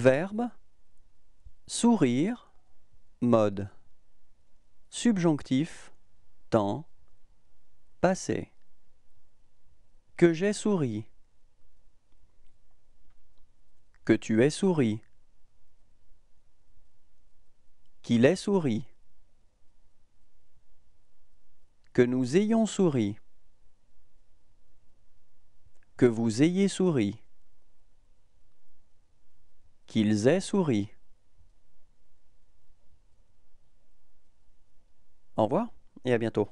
Verbe sourire mode subjonctif temps passé que j'ai souri que tu aies souri qu'il ait souri que nous ayons souri que vous ayez souri qu'ils aient souri. Au revoir et à bientôt.